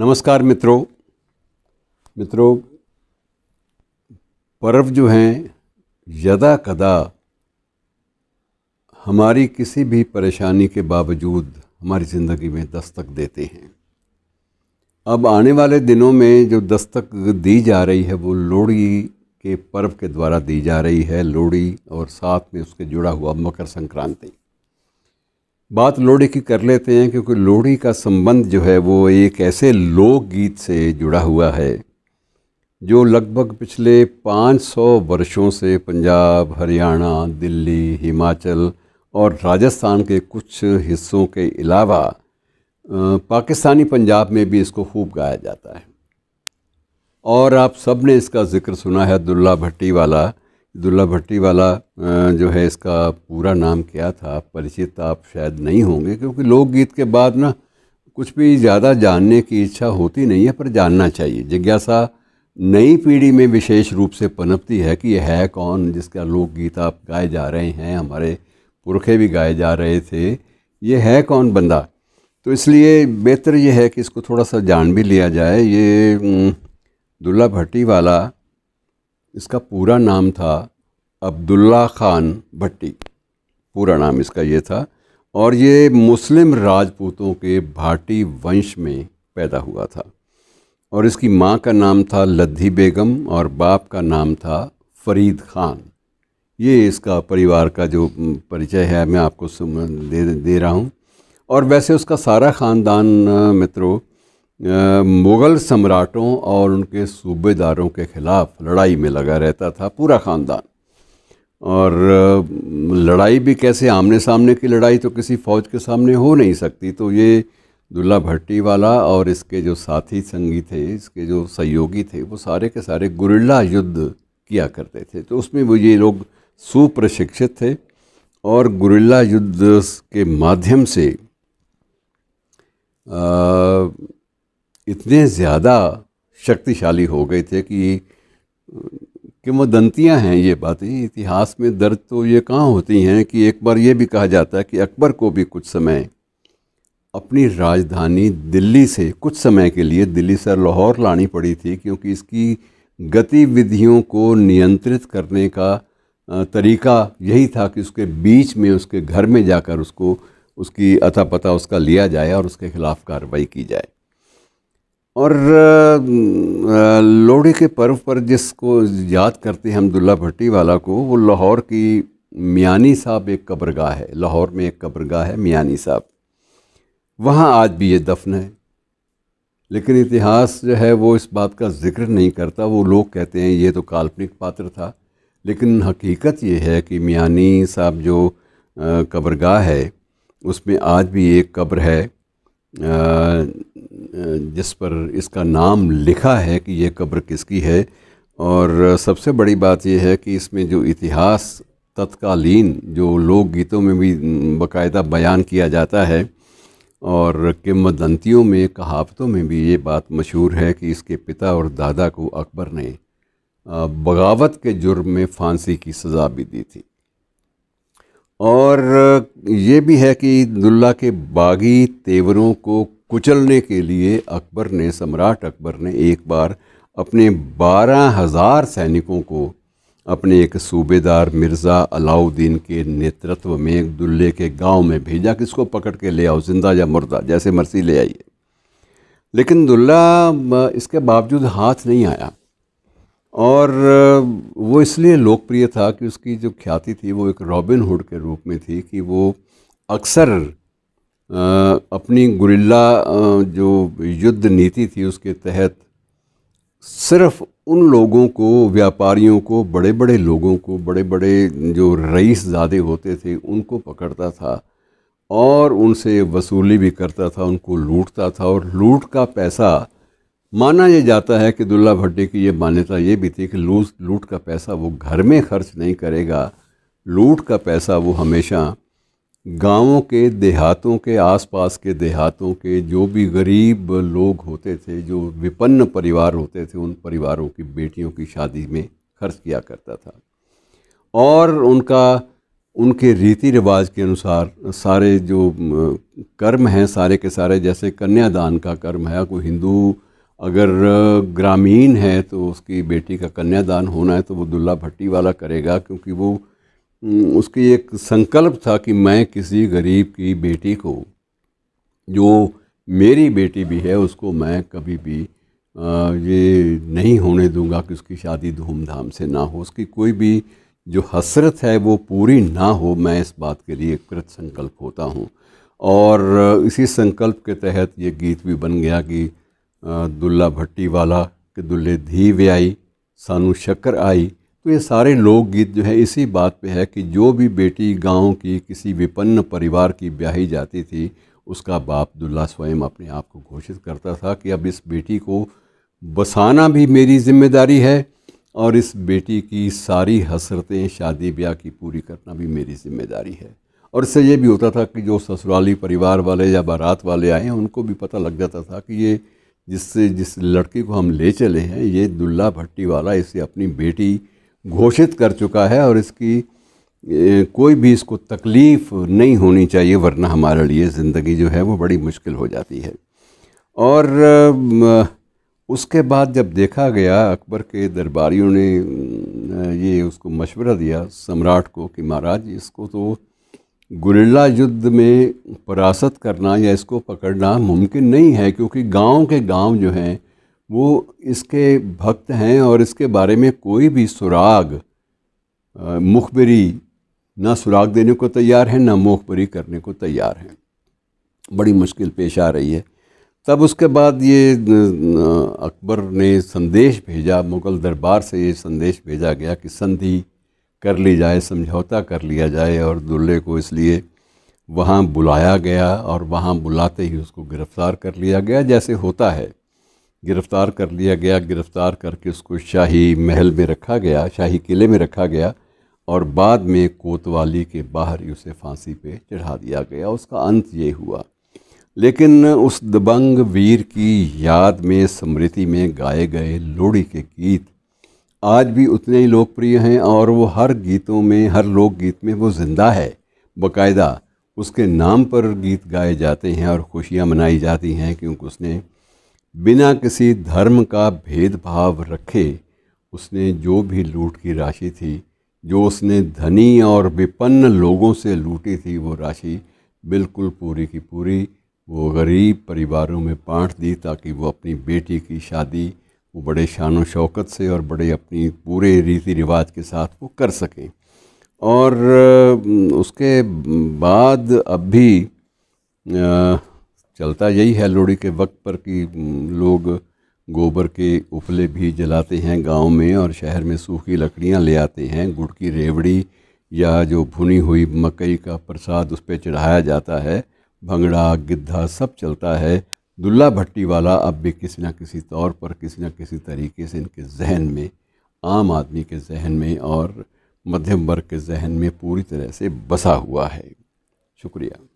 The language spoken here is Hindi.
नमस्कार मित्रों मित्रों पर्व जो हैं यदा कदा हमारी किसी भी परेशानी के बावजूद हमारी ज़िंदगी में दस्तक देते हैं अब आने वाले दिनों में जो दस्तक दी जा रही है वो लोहड़ी के पर्व के द्वारा दी जा रही है लोहड़ी और साथ में उसके जुड़ा हुआ मकर संक्रांति बात लोहड़ी की कर लेते हैं क्योंकि लोहड़ी का संबंध जो है वो एक ऐसे लोकगीत से जुड़ा हुआ है जो लगभग पिछले 500 वर्षों से पंजाब हरियाणा दिल्ली हिमाचल और राजस्थान के कुछ हिस्सों के अलावा पाकिस्तानी पंजाब में भी इसको खूब गाया जाता है और आप सब ने इसका ज़िक्र सुना है अब्दुल्ला भट्टी वाला दुल्ला भट्टी वाला जो है इसका पूरा नाम क्या था परिचित आप शायद नहीं होंगे क्योंकि लोकगीत के बाद ना कुछ भी ज़्यादा जानने की इच्छा होती नहीं है पर जानना चाहिए जिज्ञासा नई पीढ़ी में विशेष रूप से पनपती है कि यह है कौन जिसका लोकगीत आप गाए जा रहे हैं हमारे पुरखे भी गाए जा रहे थे ये है कौन बंदा तो इसलिए बेहतर ये है कि इसको थोड़ा सा जान भी लिया जाए ये दुल्ला भट्टी वाला इसका पूरा नाम था अब्दुल्ला ख़ान भट्टी पूरा नाम इसका ये था और ये मुस्लिम राजपूतों के भाटी वंश में पैदा हुआ था और इसकी माँ का नाम था लद्दी बेगम और बाप का नाम था फरीद ख़ान ये इसका परिवार का जो परिचय है मैं आपको दे दे रहा हूँ और वैसे उसका सारा ख़ानदान मित्रों मुग़ल सम्राटों और उनके सूबेदारों के ख़िलाफ़ लड़ाई में लगा रहता था पूरा ख़ानदान और लड़ाई भी कैसे आमने सामने की लड़ाई तो किसी फ़ौज के सामने हो नहीं सकती तो ये दुल्ला भट्टी वाला और इसके जो साथी संगी थे इसके जो सहयोगी थे वो सारे के सारे गुरिल्ला युद्ध किया करते थे तो उसमें वो ये लोग सुप्रशिक्षित थे और गुरिल्ला युद्ध के माध्यम से आ, इतने ज़्यादा शक्तिशाली हो गए थे कि दंतियाँ हैं ये बातें इतिहास में दर्द तो ये कहाँ होती हैं कि एक बार ये भी कहा जाता है कि अकबर को भी कुछ समय अपनी राजधानी दिल्ली से कुछ समय के लिए दिल्ली से लाहौर लानी पड़ी थी क्योंकि इसकी गतिविधियों को नियंत्रित करने का तरीका यही था कि उसके बीच में उसके घर में जाकर उसको उसकी अता पता उसका लिया जाए और उसके खिलाफ़ कार्रवाई की जाए और लोहड़ी के पर्व पर जिसको याद करते हैं हम दुल्ला भट्टी वाला को वो लाहौर की मियानी साहब एक कब्रगाह है लाहौर में एक कब्रगाह है मियानी साहब वहाँ आज भी ये दफन है लेकिन इतिहास जो है वो इस बात का जिक्र नहीं करता वो लोग कहते हैं ये तो काल्पनिक पात्र था लेकिन हकीकत ये है कि मियानी साहब जो कब्रगाह है उसमें आज भी एक कब्र है जिस पर इसका नाम लिखा है कि यह कब्र किसकी है और सबसे बड़ी बात यह है कि इसमें जो इतिहास तत्कालीन जो लोक गीतों में भी बाकायदा बयान किया जाता है और किमदंतियों में कहावतों में भी ये बात मशहूर है कि इसके पिता और दादा को अकबर ने बगावत के जुर्म में फांसी की सज़ा भी दी थी और ये भी है कि दुल्ला के बागी तेवरों को कुचलने के लिए अकबर ने सम्राट अकबर ने एक बार अपने बारह हज़ार सैनिकों को अपने एक सूबेदार मिर्ज़ा अलाउद्दीन के नेतृत्व में दुल्ले के गांव में भेजा कि इसको पकड़ के ले आओ जिंदा या मुर्दा जैसे मर्जी ले आइए लेकिन दुल्ला इसके बावजूद हाथ नहीं आया और वो इसलिए लोकप्रिय था कि उसकी जो ख्याति थी वो एक रॉबिन हुड के रूप में थी कि वो अक्सर अपनी गुरिल्ला जो युद्ध नीति थी उसके तहत सिर्फ उन लोगों को व्यापारियों को बड़े बड़े लोगों को बड़े बड़े जो रईस ज़्यादा होते थे उनको पकड़ता था और उनसे वसूली भी करता था उनको लूटता था और लूट का पैसा माना यह जाता है कि दुल्ला भट्टी की ये मान्यता ये भी थी कि लूट लूट का पैसा वो घर में खर्च नहीं करेगा लूट का पैसा वो हमेशा गांवों के देहातों के आसपास के देहातों के जो भी गरीब लोग होते थे जो विपन्न परिवार होते थे उन परिवारों की बेटियों की शादी में खर्च किया करता था और उनका उनके रीति रिवाज के अनुसार सारे जो कर्म हैं सारे के सारे जैसे कन्यादान का कर्म है कोई हिंदू अगर ग्रामीण है तो उसकी बेटी का कन्यादान होना है तो वो दुल्ला भट्टी वाला करेगा क्योंकि वो उसकी एक संकल्प था कि मैं किसी गरीब की बेटी को जो मेरी बेटी भी है उसको मैं कभी भी ये नहीं होने दूंगा कि उसकी शादी धूमधाम से ना हो उसकी कोई भी जो हसरत है वो पूरी ना हो मैं इस बात के लिए कृत संकल्प होता हूँ और इसी संकल्प के तहत ये गीत भी बन गया कि दुल्ला भट्टी वाला कि दुल्ले धी व्याई सानू शक्कर आई तो ये सारे लोकगीत गीत जो है इसी बात पे है कि जो भी बेटी गांव की किसी विपन्न परिवार की ब्याही जाती थी उसका बाप दुल्ला स्वयं अपने आप को घोषित करता था कि अब इस बेटी को बसाना भी मेरी जिम्मेदारी है और इस बेटी की सारी हसरतें शादी ब्याह की पूरी करना भी मेरी जिम्मेदारी है और इससे ये भी होता था कि जो ससुराली परिवार वाले या बारात वाले आए उनको भी पता लग जाता था कि ये जिससे जिस लड़की को हम ले चले हैं ये दुल्ला भट्टी वाला इसे अपनी बेटी घोषित कर चुका है और इसकी कोई भी इसको तकलीफ़ नहीं होनी चाहिए वरना हमारे लिए ज़िंदगी जो है वो बड़ी मुश्किल हो जाती है और उसके बाद जब देखा गया अकबर के दरबारियों ने ये उसको मशवरा दिया सम्राट को कि महाराज इसको तो गुरिल्ला युद्ध में परासत करना या इसको पकड़ना मुमकिन नहीं है क्योंकि गांव के गांव जो हैं वो इसके भक्त हैं और इसके बारे में कोई भी सुराग मुखबरी ना सुराग देने को तैयार है ना मुखबरी करने को तैयार हैं बड़ी मुश्किल पेश आ रही है तब उसके बाद ये अकबर ने संदेश भेजा मुग़ल दरबार से ये संदेश भेजा गया कि संधि कर ली जाए समझौता कर लिया जाए और दुल्हे को इसलिए वहाँ बुलाया गया और वहाँ बुलाते ही उसको गिरफ़्तार कर लिया गया जैसे होता है गिरफ़्तार कर लिया गया गिरफ़्तार करके उसको शाही महल में रखा गया शाही किले में रखा गया और बाद में कोतवाली के बाहर ही उसे फांसी पे चढ़ा दिया गया उसका अंत ये हुआ लेकिन उस दबंग वीर की याद में स्मृति में गाए गए लोड़ी के गीत आज भी उतने ही लोकप्रिय हैं और वो हर गीतों में हर लोकगीत में वो ज़िंदा है बकायदा उसके नाम पर गीत गाए जाते हैं और खुशियाँ मनाई जाती हैं क्योंकि उसने बिना किसी धर्म का भेदभाव रखे उसने जो भी लूट की राशि थी जो उसने धनी और विपन्न लोगों से लूटी थी वो राशि बिल्कुल पूरी की पूरी वो गरीब परिवारों में बांट दी ताकि वो अपनी बेटी की शादी वो बड़े शान शौकत से और बड़े अपनी पूरे रीति रिवाज के साथ वो कर सकें और उसके बाद अब भी चलता यही है लोहड़ी के वक्त पर कि लोग गोबर के उपले भी जलाते हैं गांव में और शहर में सूखी लकड़ियां ले आते हैं गुड़ की रेवड़ी या जो भुनी हुई मकई का प्रसाद उस पर चढ़ाया जाता है भंगड़ा गिद्धा सब चलता है दुल्ला भट्टी वाला अब भी किसी न किसी तौर पर किसी न किसी तरीके से इनके जहन में आम आदमी के जहन में और मध्यम वर्ग के जहन में पूरी तरह से बसा हुआ है शुक्रिया